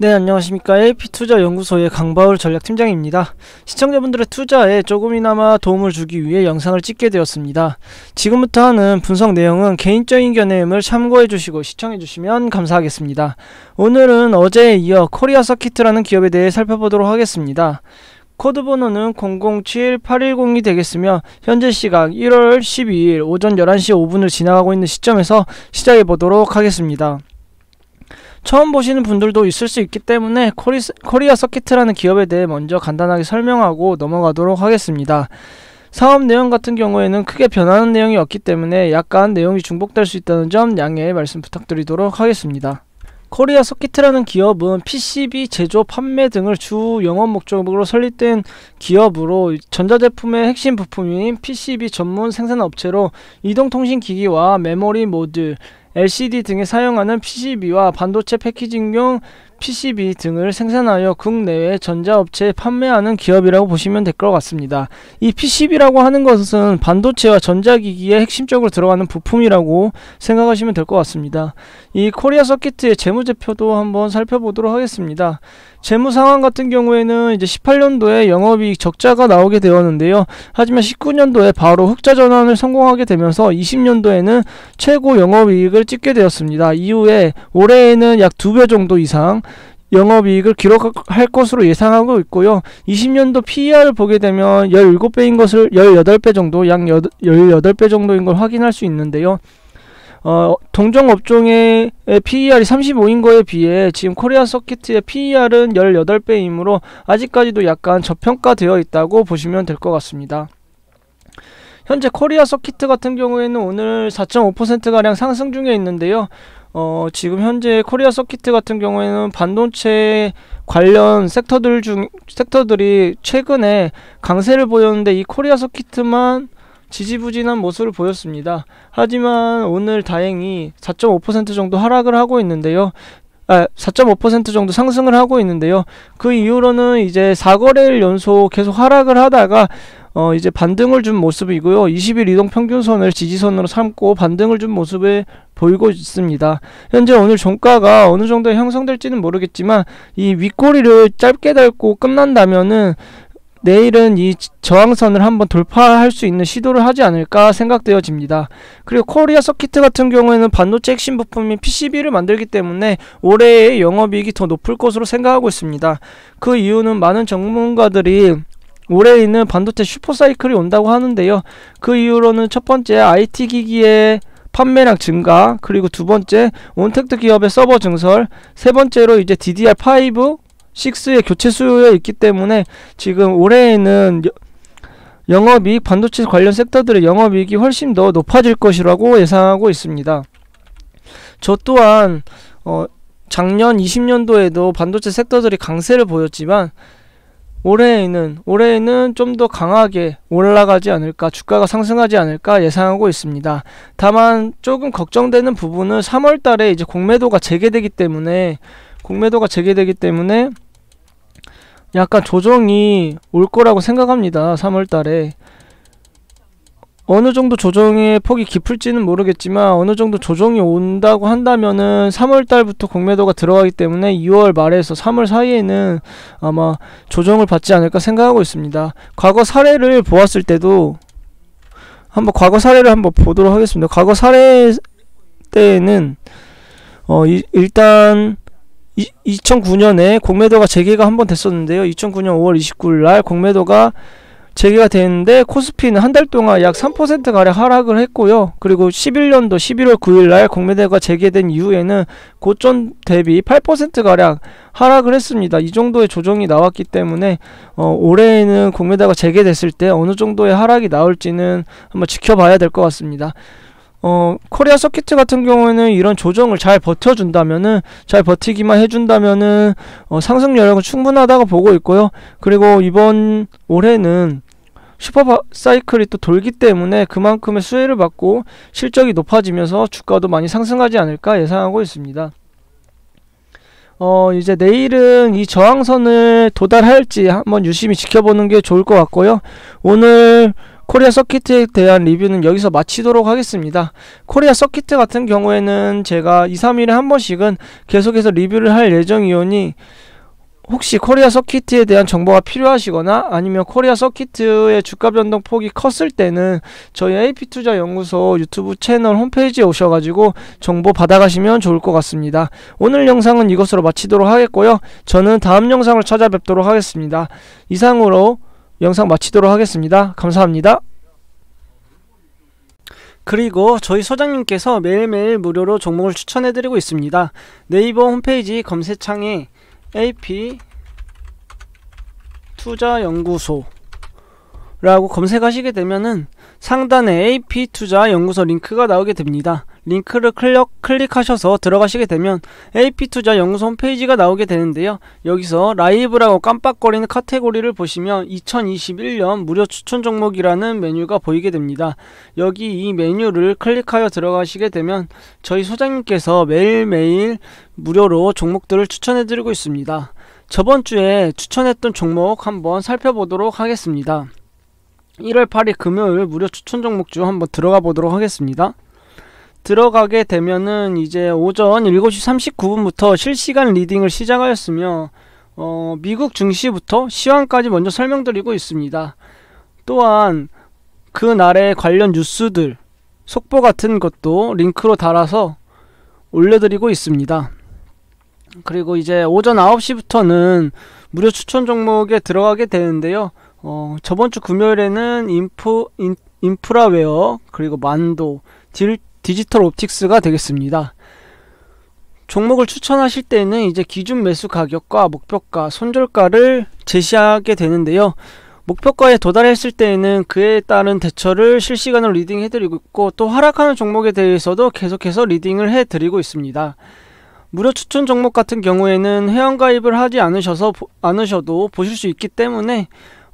네 안녕하십니까 AP투자연구소의 강바울 전략팀장입니다. 시청자분들의 투자에 조금이나마 도움을 주기 위해 영상을 찍게 되었습니다. 지금부터 하는 분석 내용은 개인적인 견해임을 참고해 주시고 시청해 주시면 감사하겠습니다. 오늘은 어제에 이어 코리아 서킷이라는 기업에 대해 살펴보도록 하겠습니다. 코드 번호는 007810이 되겠으며 현재 시각 1월 12일 오전 11시 5분을 지나가고 있는 시점에서 시작해 보도록 하겠습니다. 처음 보시는 분들도 있을 수 있기 때문에 코리, 코리아 서키트라는 기업에 대해 먼저 간단하게 설명하고 넘어가도록 하겠습니다. 사업 내용 같은 경우에는 크게 변하는 내용이 없기 때문에 약간 내용이 중복될 수 있다는 점 양해 말씀 부탁드리도록 하겠습니다. 코리아 서키트라는 기업은 PCB 제조 판매 등을 주 영업 목적으로 설립된 기업으로 전자제품의 핵심 부품인 PCB 전문 생산업체로 이동통신기기와 메모리 모듈, LCD 등에 사용하는 PCB와 반도체 패키징용 PCB 등을 생산하여 국내외 전자업체에 판매하는 기업이라고 보시면 될 것 같습니다. 이 PCB라고 하는 것은 반도체와 전자기기에 핵심적으로 들어가는 부품이라고 생각하시면 될 것 같습니다. 이 코리아 서킷의 재무제표도 한번 살펴보도록 하겠습니다. 재무 상황 같은 경우에는 이제 18년도에 영업이익 적자가 나오게 되었는데요. 하지만 19년도에 바로 흑자 전환을 성공하게 되면서 20년도에는 최고 영업이익을 찍게 되었습니다. 이후에 올해에는 약 2배 정도 이상 영업이익을 기록할 것으로 예상하고 있고요. 20년도 PER을 보게 되면 17배인 것을 18배 정도, 약 18배 정도인 걸 확인할 수 있는데요. 어, 동종 업종의 PER이 35인 거에 비해 지금 코리아 서킷의 PER은 18배이므로 아직까지도 약간 저평가되어 있다고 보시면 될 것 같습니다. 현재 코리아 서킷 같은 경우에는 오늘 4.5%가량 상승 중에 있는데요. 어, 지금 현재 코리아 서킷 같은 경우에는 반도체 관련 섹터들 중 섹터들이 최근에 강세를 보였는데 이 코리아 서킷만 지지부진한 모습을 보였습니다. 하지만 오늘 다행히 4.5% 정도 하락을 하고 있는데요. 4.5% 아, 정도 상승을 하고 있는데요. 그 이후로는 이제 4거래일 연속 계속 하락을 하다가 어, 이제 반등을 준 모습이고요. 20일 이동 평균선을 지지선으로 삼고 반등을 준 모습을 보이고 있습니다. 현재 오늘 종가가 어느 정도 형성될지는 모르겠지만 이 윗꼬리를 짧게 달고 끝난다면은 내일은 이 저항선을 한번 돌파할 수 있는 시도를 하지 않을까 생각되어집니다. 그리고 코리아 서키트 같은 경우에는 반도체 핵심 부품인 PCB를 만들기 때문에 올해의 영업이익이 더 높을 것으로 생각하고 있습니다. 그 이유는 많은 전문가들이 올해에는 반도체 슈퍼사이클이 온다고 하는데요. 그 이후로는 첫 번째 IT 기기의 판매량 증가, 그리고 두 번째 온택트 기업의 서버 증설, 세 번째로 이제 DDR5 6의 교체 수요에 있기 때문에 지금 올해에는 영업이익 반도체 관련 섹터들의 영업이익이 훨씬 더 높아질 것이라고 예상하고 있습니다. 저 또한 어 작년 20년도에도 반도체 섹터들이 강세를 보였지만 올해에는 올해에는 좀 더 강하게 올라가지 않을까 주가가 상승하지 않을까 예상하고 있습니다. 다만 조금 걱정되는 부분은 3월 달에 이제 공매도가 재개되기 때문에 공매도가 재개되기 때문에 약간 조정이 올 거라고 생각합니다. 3월달에 어느 정도 조정의 폭이 깊을지는 모르겠지만 어느 정도 조정이 온다고 한다면은 3월달부터 공매도가 들어가기 때문에 2월 말에서 3월 사이에는 아마 조정을 받지 않을까 생각하고 있습니다. 과거 사례를 보았을 때도 한번 과거 사례를 한번 보도록 하겠습니다. 과거 사례 때에는 어, 이, 일단 이, 2009년에 공매도가 재개가 한 번 됐었는데요. 2009년 5월 29일 날 공매도가 재개가 됐는데 코스피는 한 달 동안 약 3%가량 하락을 했고요. 그리고 11년도 11월 9일 날 공매도가 재개된 이후에는 고점 대비 8%가량 하락을 했습니다. 이 정도의 조정이 나왔기 때문에 어, 올해에는 공매도가 재개됐을 때 어느 정도의 하락이 나올지는 한번 지켜봐야 될 것 같습니다. 어, 코리아 서킷 같은 경우에는 이런 조정을 잘 버텨준다면은, 잘 버티기만 해준다면은, 어, 상승 여력은 충분하다고 보고 있고요. 그리고 이번 올해는 슈퍼 사이클이 또 돌기 때문에 그만큼의 수혜를 받고 실적이 높아지면서 주가도 많이 상승하지 않을까 예상하고 있습니다. 어, 이제 내일은 이 저항선을 도달할지 한번 유심히 지켜보는 게 좋을 것 같고요. 오늘 코리아 서킷에 대한 리뷰는 여기서 마치도록 하겠습니다. 코리아 서킷 같은 경우에는 제가 2, 3일에 한 번씩은 계속해서 리뷰를 할 예정이오니 혹시 코리아 서킷에 대한 정보가 필요하시거나 아니면 코리아 서킷의 주가 변동 폭이 컸을 때는 저희 AP투자연구소 유튜브 채널 홈페이지에 오셔가지고 정보 받아가시면 좋을 것 같습니다. 오늘 영상은 이것으로 마치도록 하겠고요. 저는 다음 영상을 찾아뵙도록 하겠습니다. 이상으로 영상 마치도록 하겠습니다. 감사합니다. 그리고 저희 소장님께서 매일매일 무료로 종목을 추천해드리고 있습니다. 네이버 홈페이지 검색창에 AP 투자연구소 라고 검색하시게 되면은 상단에 AP투자연구소 링크가 나오게 됩니다. 링크를 클릭, 클릭하셔서 들어가시게 되면 AP투자 연구소 홈페이지가 나오게 되는데요. 여기서 라이브라고 깜빡거리는 카테고리를 보시면 2021년 무료 추천 종목이라는 메뉴가 보이게 됩니다. 여기 이 메뉴를 클릭하여 들어가시게 되면 저희 소장님께서 매일매일 무료로 종목들을 추천해드리고 있습니다. 저번 주에 추천했던 종목 한번 살펴보도록 하겠습니다. 1월 8일 금요일 무료 추천 종목 중 한번 들어가 보도록 하겠습니다. 들어가게 되면은 이제 오전 7시 39분부터 실시간 리딩을 시작하였으며 어, 미국 증시부터 시황까지 먼저 설명드리고 있습니다. 또한 그날의 관련 뉴스들, 속보 같은 것도 링크로 달아서 올려드리고 있습니다. 그리고 이제 오전 9시부터는 무료 추천 종목에 들어가게 되는데요. 어, 저번 주 금요일에는 인프, 인, 인프라웨어, 그리고 만도, 딜, 디지털 옵틱스가 되겠습니다. 종목을 추천하실 때는 이제 기준 매수 가격과 목표가, 손절가를 제시하게 되는데요. 목표가에 도달했을 때에는 그에 따른 대처를 실시간으로 리딩해드리고 있고 또 하락하는 종목에 대해서도 계속해서 리딩을 해드리고 있습니다. 무료 추천 종목 같은 경우에는 회원가입을 하지 않으셔서, 않으셔도 보실 수 있기 때문에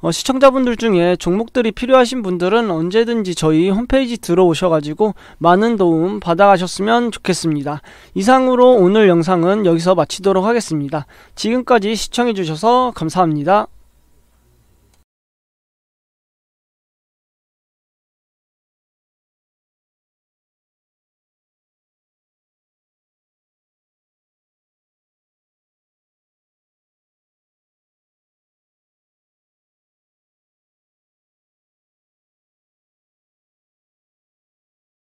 어, 시청자분들 중에 종목들이 필요하신 분들은 언제든지 저희 홈페이지 들어오셔가지고 많은 도움 받아가셨으면 좋겠습니다. 이상으로 오늘 영상은 여기서 마치도록 하겠습니다. 지금까지 시청해주셔서 감사합니다.